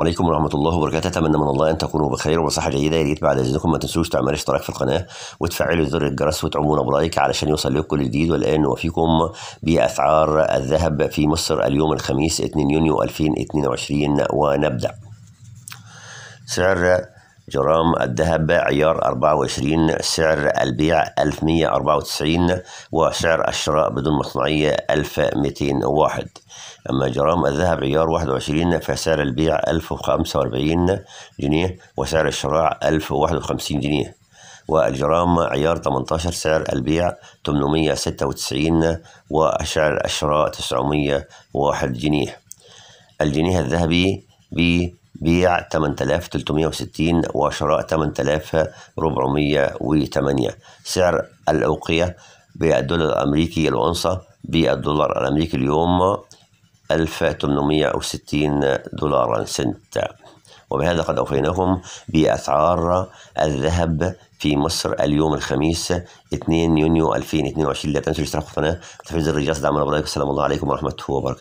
عليكم ورحمة الله وبركاته أتمنى من الله أن تكونوا بخير وصحة جيدة يا ريت بعد إذنكم ما تنسوش تعملوا اشتراك في القناة وتفعلوا زر الجرس وتعملونا بلايك علشان يوصل لكم كل جديد والآن وفيكم بأسعار الذهب في مصر اليوم الخميس 2 يونيو 2022 ونبدأ سعر جرام الذهب عيار 24 سعر البيع 1194 وسعر الشراء بدون مصنعية 1201 أما جرام الذهب عيار 21 فسعر البيع 1045 جنيه وسعر الشراء 1051 جنيه والجرام عيار 18 سعر البيع 896 وسعر الشراء 901 جنيه الجنيه الذهبي ب بيع 8360 وشراء 8408 سعر الأوقية بالدولار الأمريكي الأونصة بالدولار الأمريكي اليوم 1860 دولارا سنت وبهذا قد أوفيناكم بأسعار الذهب في مصر اليوم الخميس 2 يونيو 2022 لا تنسوا الاشتراك في القناة تفعيل زر الجرس دعمنا بلايك والسلام الله عليكم ورحمة الله وبركاته